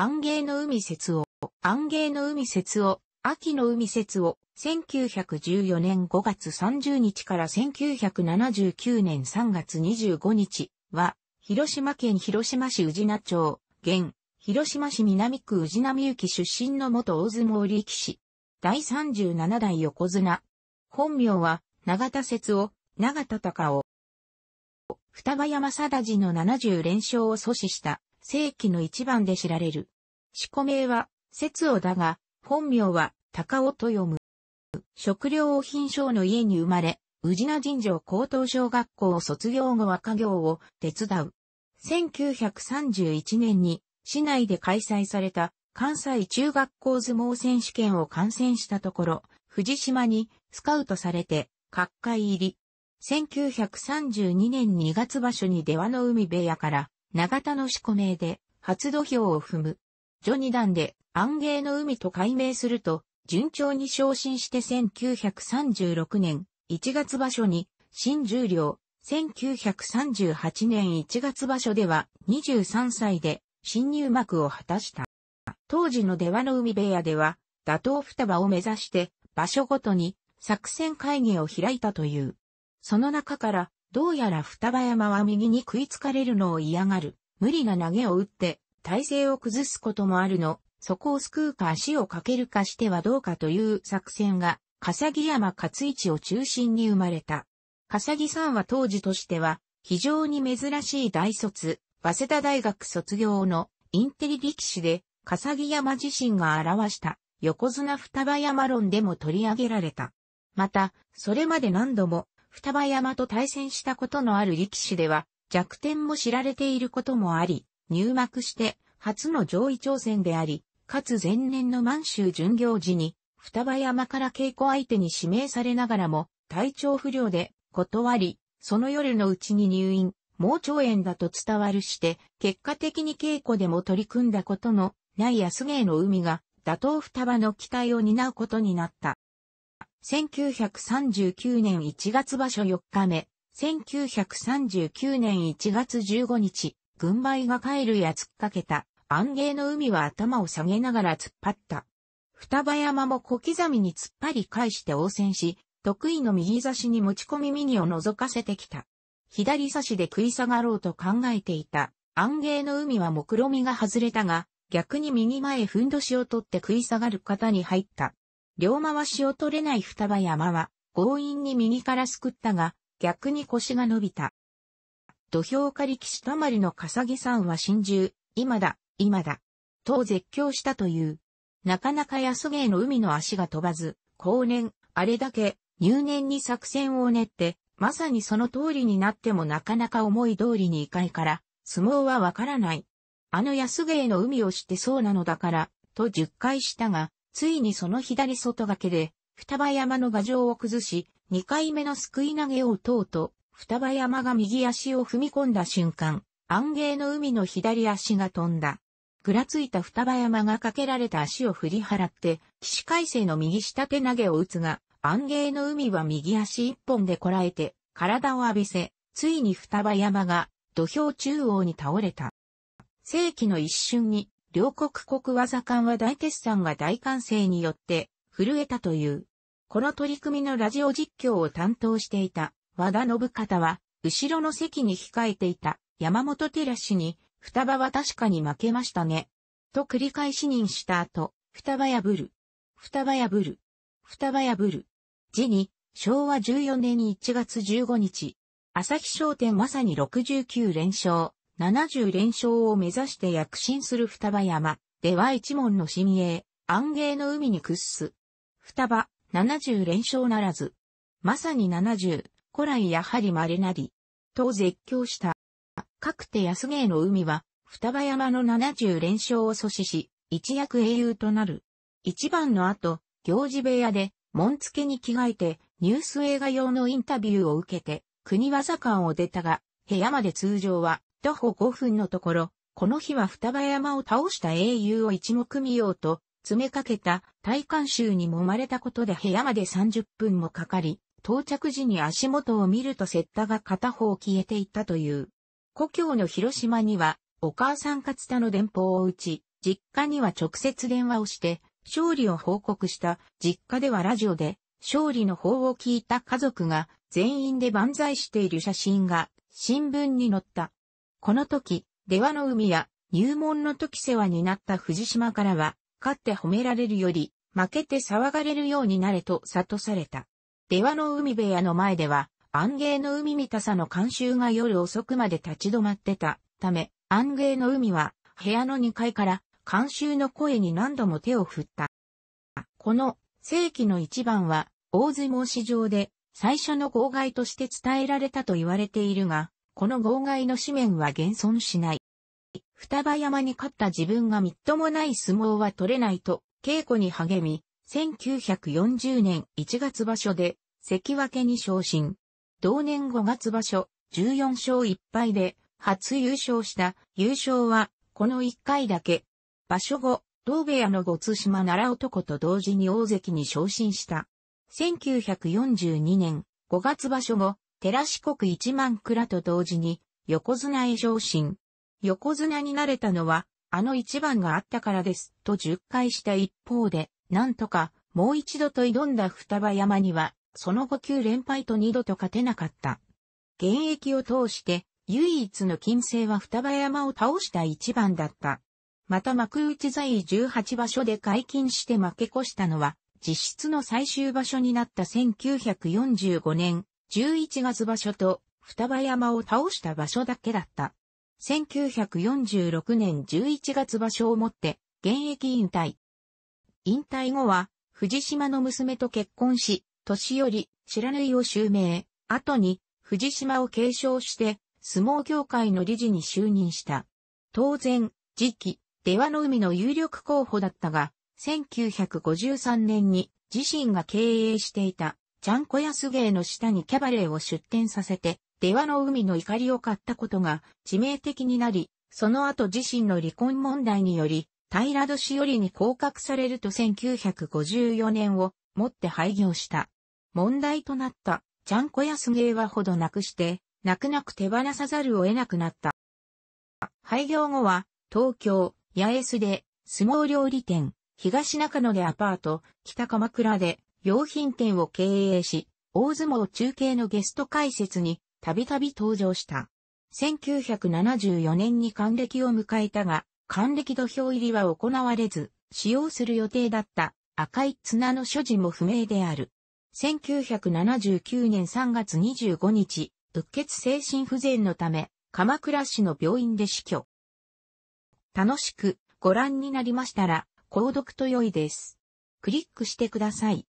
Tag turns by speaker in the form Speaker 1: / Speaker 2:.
Speaker 1: 安芸の海説を、安芸の海説を、秋の海説を、1914年5月30日から1979年3月25日は、広島県広島市宇品町、現、広島市南区宇品美幸出身の元大相撲力士。第37代横綱。本名は、長田説を、長田隆夫。双葉山貞治の70連勝を阻止した世紀の一番で知られる。四股名は、節夫だが、本名は、高尾と読む。食料を品商の家に生まれ、宇品神城高等小学校を卒業後は家業を手伝う。1931年に市内で開催された関西中学校相撲選手権を観戦したところ、藤島にスカウトされて、各界入り。1932年2月場所に出羽の海部屋から長田の四古名で、初土俵を踏む。序二段で、安芸の海と改名すると、順調に昇進して1936年1月場所に、新十両、1938年1月場所では23歳で新入幕を果たした。当時の出羽の海部屋では、打倒双葉を目指して、場所ごとに作戦会議を開いたという。その中から、どうやら双葉山は右に食いつかれるのを嫌がる。無理な投げを打って、体勢を崩すこともあるの。そこを救うか足をかけるかしてはどうかという作戦が、笠木山勝一を中心に生まれた。笠木さんは当時としては、非常に珍しい大卒、早稲田大学卒業のインテリ力士で、笠木山自身が表した横綱双葉山論でも取り上げられた。また、それまで何度も双葉山と対戦したことのある力士では、弱点も知られていることもあり、入幕して初の上位挑戦であり、かつ前年の満州巡業時に、双葉山から稽古相手に指名されながらも、体調不良で断り、その夜のうちに入院、盲腸炎だと伝わるして、結果的に稽古でも取り組んだことのない安芸の海が、打倒双葉の期待を担うことになった。1939年1月場所4日目、1939年1月15日、軍配が帰るや突っかけた、暗芸の海は頭を下げながら突っ張った。双葉山も小刻みに突っ張り返して応戦し、得意の右差しに持ち込み右を覗かせてきた。左差しで食い下がろうと考えていた。暗芸の海は目論みが外れたが、逆に右前ふんどしを取って食い下がる方に入った。両回しを取れない双葉山は、強引に右からすくったが、逆に腰が伸びた。土俵下力士たまりの笠木さんは心中、今だ、今だ、と絶叫したという。なかなか安芸の海の足が飛ばず、後年、あれだけ、入念に作戦を練って、まさにその通りになってもなかなか思い通りにいかいから、相撲はわからない。あの安芸の海を知ってそうなのだから、と10回したが、ついにその左外掛けで、双葉山の牙城を崩し、二回目の救い投げを打とうと、双葉山が右足を踏み込んだ瞬間、安芸の海の左足が飛んだ。ぐらついた双葉山がかけられた足を振り払って、騎士改正の右下手投げを打つが、安芸の海は右足一本でこらえて、体を浴びせ、ついに双葉山が土俵中央に倒れた。世紀の一瞬に両国国技館は大決算が大歓声によって震えたという。この取り組みのラジオ実況を担当していた和田信方は、後ろの席に控えていた山本照氏に、双葉は確かに負けましたね。と繰り返し認した後、双葉破る。双葉破る。双葉破る。時に、昭和14年1月15日。朝日商店まさに69連勝。70連勝を目指して躍進する双葉山、では一門の新鋭、安芸の海に屈す。双葉、70連勝ならず。まさに70、古来やはり稀なり。と絶叫した。かくて安芸の海は、双葉山の70連勝を阻止し、一躍英雄となる。一番の後、行事部屋で、門付けに着替えて、ニュース映画用のインタビューを受けて、国技館を出たが、部屋まで通常は徒歩5分のところ、この日は双葉山を倒した英雄を一目見ようと、詰めかけた大観衆に揉まれたことで部屋まで30分もかかり、到着時に足元を見るとセッタが片方消えていったという。故郷の広島には、お母さん勝田の電報を打ち、実家には直接電話をして、勝利を報告した実家ではラジオで、勝利の方を聞いた家族が全員で万歳している写真が新聞に載った。この時、出羽の海や入門の時世話になった藤島からは、勝って褒められるより、負けて騒がれるようになれと諭された。出羽の海部屋の前では、安芸の海見たさの監修が夜遅くまで立ち止まってたため、安芸の海は部屋の2階から監修の声に何度も手を振った。この世紀の一番は大相撲史上で最初の号外として伝えられたと言われているが、この号外の紙面は現存しない。双葉山に勝った自分がみっともない相撲は取れないと、稽古に励み、1940年1月場所で、関脇に昇進。同年5月場所、14勝1敗で、初優勝した、優勝は、この1回だけ。場所後、同部屋の五津島奈良男と同時に大関に昇進した。1942年5月場所後、寺四国一万蔵と同時に、横綱へ昇進。横綱になれたのは、あの一番があったからです、と10回した一方で、なんとか、もう一度と挑んだ双葉山には、その後9連敗と二度と勝てなかった。現役を通して、唯一の金星は双葉山を倒した一番だった。また幕内在位18場所で解禁して負け越したのは、実質の最終場所になった1945年、11月場所と双葉山を倒した場所だけだった。1946年11月場所をもって現役引退。引退後は藤島の娘と結婚し、年寄り、らぬいを襲名、後に藤島を継承して相撲協会の理事に就任した。当然、次期、出羽の海の有力候補だったが、1953年に自身が経営していたちゃんこやすげの下にキャバレーを出店させて、出羽の海の怒りを買ったことが致命的になり、その後自身の離婚問題により、平戸しおりに降格されると1954年をもって廃業した。問題となった、ちゃんこやすげはほどなくして、泣く泣く手放さざるを得なくなった。廃業後は、東京、八重洲で、相撲料理店、東中野でアパート、北鎌倉で、用品店を経営し、大相撲中継のゲスト解説にたびたび登場した。1974年に還暦を迎えたが、還暦土俵入りは行われず、使用する予定だった赤い綱の所持も不明である。1979年3月25日、うっ血精神不全のため、鎌倉市の病院で死去。楽しくご覧になりましたら、購読と良いです。クリックしてください。